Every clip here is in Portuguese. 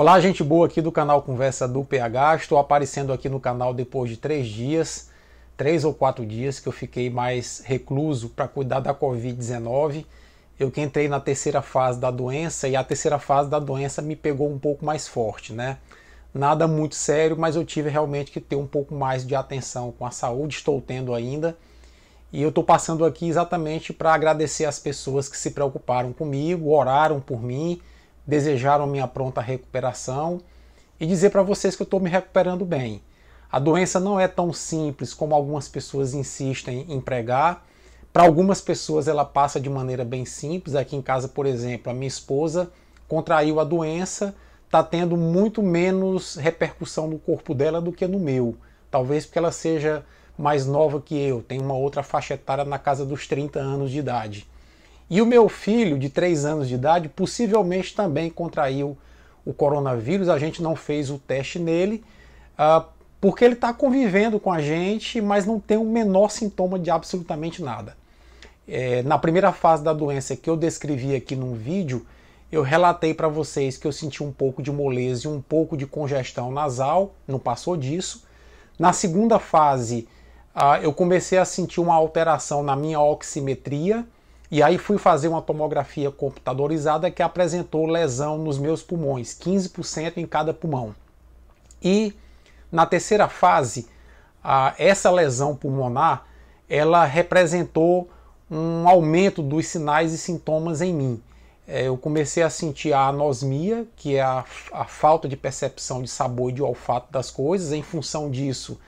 Olá, gente boa aqui do canal Conversa do PH. Estou aparecendo aqui no canal depois de três dias, três ou quatro dias que eu fiquei mais recluso para cuidar da Covid-19. Eu que entrei na terceira fase da doença e a terceira fase da doença me pegou um pouco mais forte, né? Nada muito sério, mas eu tive realmente que ter um pouco mais de atenção com a saúde, estou tendo ainda. E eu estou passando aqui exatamente para agradecer as pessoas que se preocuparam comigo, oraram por mim desejaram minha pronta recuperação e dizer para vocês que eu estou me recuperando bem. A doença não é tão simples como algumas pessoas insistem em pregar. Para algumas pessoas ela passa de maneira bem simples. Aqui em casa, por exemplo, a minha esposa contraiu a doença, está tendo muito menos repercussão no corpo dela do que no meu. Talvez porque ela seja mais nova que eu, tem uma outra faixa etária na casa dos 30 anos de idade. E o meu filho, de 3 anos de idade, possivelmente também contraiu o coronavírus. A gente não fez o teste nele, uh, porque ele está convivendo com a gente, mas não tem o menor sintoma de absolutamente nada. É, na primeira fase da doença que eu descrevi aqui num vídeo, eu relatei para vocês que eu senti um pouco de moleza e um pouco de congestão nasal, não passou disso. Na segunda fase, ah, eu comecei a sentir uma alteração na minha oximetria, e aí fui fazer uma tomografia computadorizada que apresentou lesão nos meus pulmões, 15% em cada pulmão. E na terceira fase, a, essa lesão pulmonar, ela representou um aumento dos sinais e sintomas em mim. É, eu comecei a sentir a anosmia, que é a, a falta de percepção de sabor e de olfato das coisas. Em função disso,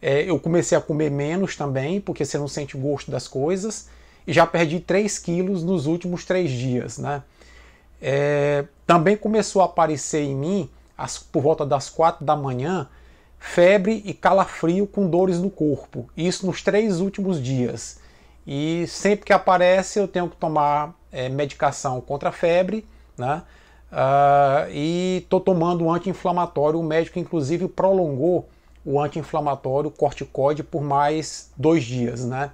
é, eu comecei a comer menos também, porque você não sente o gosto das coisas e já perdi 3 quilos nos últimos 3 dias, né? É, também começou a aparecer em mim, as, por volta das 4 da manhã, febre e calafrio com dores no corpo, isso nos três últimos dias. E sempre que aparece, eu tenho que tomar é, medicação contra a febre, né? Uh, e estou tomando um anti-inflamatório. O médico, inclusive, prolongou o anti-inflamatório corticoide por mais dois dias, né?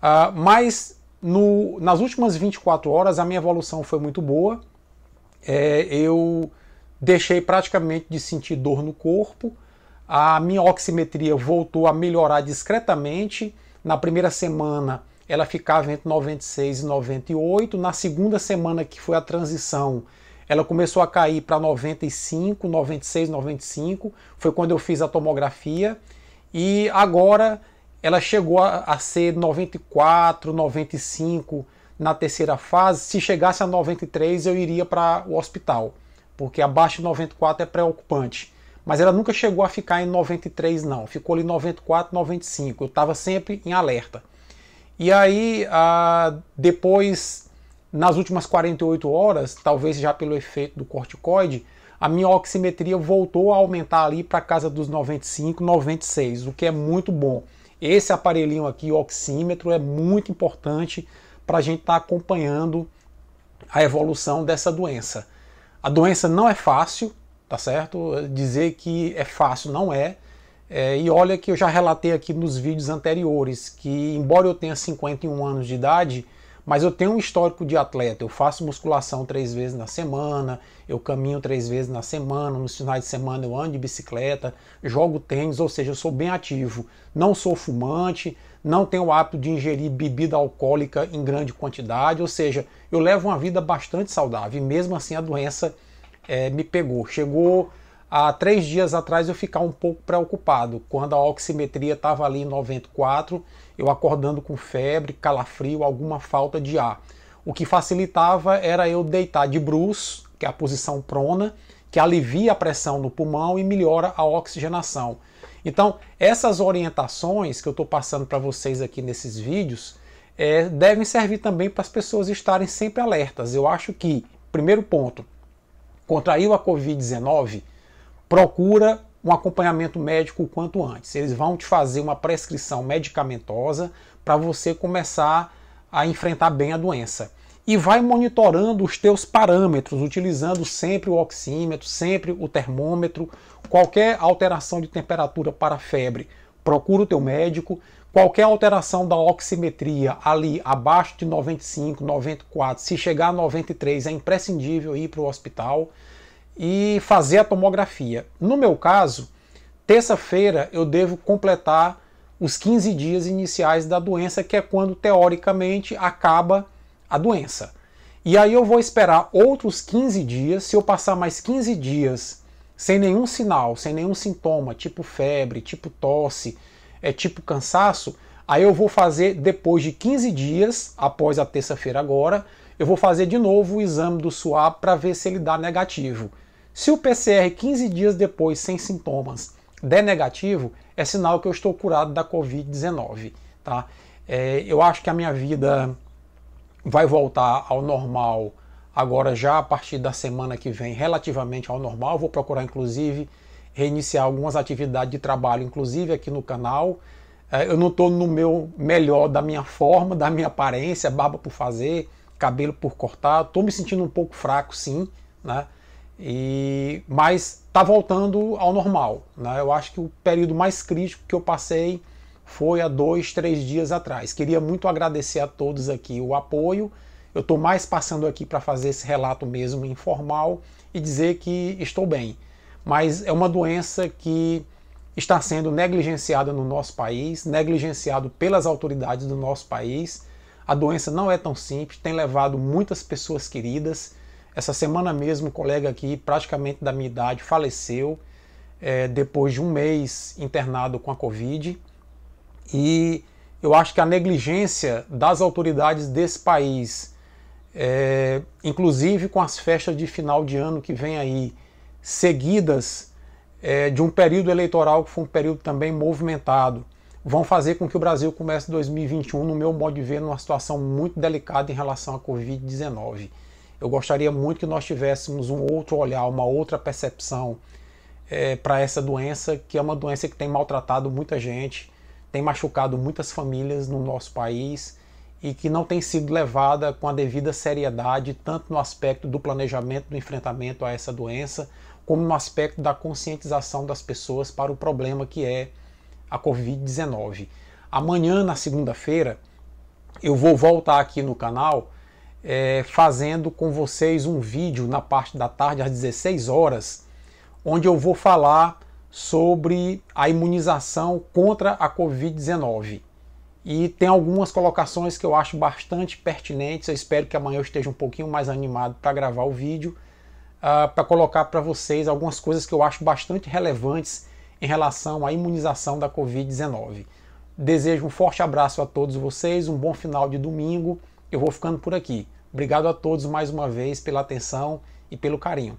Uh, mas no, nas últimas 24 horas, a minha evolução foi muito boa. É, eu deixei praticamente de sentir dor no corpo. A minha oximetria voltou a melhorar discretamente. Na primeira semana, ela ficava entre 96 e 98. Na segunda semana, que foi a transição, ela começou a cair para 95, 96, 95. Foi quando eu fiz a tomografia. E agora ela chegou a, a ser 94, 95 na terceira fase. Se chegasse a 93, eu iria para o hospital, porque abaixo de 94 é preocupante. Mas ela nunca chegou a ficar em 93, não. Ficou ali 94, 95. Eu estava sempre em alerta. E aí, ah, depois, nas últimas 48 horas, talvez já pelo efeito do corticoide, a minha oximetria voltou a aumentar ali para casa dos 95, 96, o que é muito bom. Esse aparelhinho aqui, o oxímetro, é muito importante para a gente estar tá acompanhando a evolução dessa doença. A doença não é fácil, tá certo? Dizer que é fácil não é. é. E olha que eu já relatei aqui nos vídeos anteriores que, embora eu tenha 51 anos de idade, mas eu tenho um histórico de atleta, eu faço musculação três vezes na semana, eu caminho três vezes na semana, nos finais de semana eu ando de bicicleta, jogo tênis, ou seja, eu sou bem ativo, não sou fumante, não tenho o hábito de ingerir bebida alcoólica em grande quantidade, ou seja, eu levo uma vida bastante saudável e mesmo assim a doença é, me pegou. Chegou há três dias atrás eu ficar um pouco preocupado, quando a oximetria estava ali em 94, eu acordando com febre, calafrio, alguma falta de ar. O que facilitava era eu deitar de bruços, que é a posição prona, que alivia a pressão no pulmão e melhora a oxigenação. Então, essas orientações que eu estou passando para vocês aqui nesses vídeos é, devem servir também para as pessoas estarem sempre alertas. Eu acho que, primeiro ponto, contraiu a Covid-19, procura um acompanhamento médico o quanto antes. Eles vão te fazer uma prescrição medicamentosa para você começar a enfrentar bem a doença. E vai monitorando os teus parâmetros, utilizando sempre o oxímetro, sempre o termômetro, qualquer alteração de temperatura para febre, procura o teu médico. Qualquer alteração da oximetria ali abaixo de 95, 94, se chegar a 93 é imprescindível ir para o hospital e fazer a tomografia. No meu caso, terça-feira eu devo completar os 15 dias iniciais da doença, que é quando teoricamente acaba a doença. E aí eu vou esperar outros 15 dias. Se eu passar mais 15 dias sem nenhum sinal, sem nenhum sintoma, tipo febre, tipo tosse, é tipo cansaço, aí eu vou fazer depois de 15 dias, após a terça-feira agora, eu vou fazer de novo o exame do SUAB para ver se ele dá negativo. Se o PCR 15 dias depois, sem sintomas, der negativo, é sinal que eu estou curado da Covid-19. Tá? É, eu acho que a minha vida vai voltar ao normal agora já a partir da semana que vem, relativamente ao normal. vou procurar, inclusive, reiniciar algumas atividades de trabalho, inclusive aqui no canal. É, eu não estou no meu melhor da minha forma, da minha aparência, barba por fazer, cabelo por cortar. Estou me sentindo um pouco fraco, sim, né? E, mas está voltando ao normal. Né? Eu acho que o período mais crítico que eu passei foi há dois, três dias atrás. Queria muito agradecer a todos aqui o apoio. Eu estou mais passando aqui para fazer esse relato mesmo informal e dizer que estou bem. Mas é uma doença que está sendo negligenciada no nosso país, negligenciado pelas autoridades do nosso país. A doença não é tão simples, tem levado muitas pessoas queridas essa semana mesmo, um colega aqui, praticamente da minha idade, faleceu é, depois de um mês internado com a Covid. E eu acho que a negligência das autoridades desse país, é, inclusive com as festas de final de ano que vem aí, seguidas é, de um período eleitoral que foi um período também movimentado, vão fazer com que o Brasil comece 2021, no meu modo de ver, numa situação muito delicada em relação à Covid-19. Eu gostaria muito que nós tivéssemos um outro olhar, uma outra percepção é, para essa doença, que é uma doença que tem maltratado muita gente, tem machucado muitas famílias no nosso país e que não tem sido levada com a devida seriedade, tanto no aspecto do planejamento do enfrentamento a essa doença, como no aspecto da conscientização das pessoas para o problema que é a Covid-19. Amanhã, na segunda-feira, eu vou voltar aqui no canal é, fazendo com vocês um vídeo na parte da tarde, às 16 horas, onde eu vou falar sobre a imunização contra a Covid-19. E tem algumas colocações que eu acho bastante pertinentes. Eu espero que amanhã eu esteja um pouquinho mais animado para gravar o vídeo, uh, ah, para colocar para vocês algumas coisas que eu acho bastante relevantes em relação à imunização da Covid-19. Desejo um forte abraço a todos vocês, um bom final de domingo. Eu vou ficando por aqui. Obrigado a todos mais uma vez pela atenção e pelo carinho.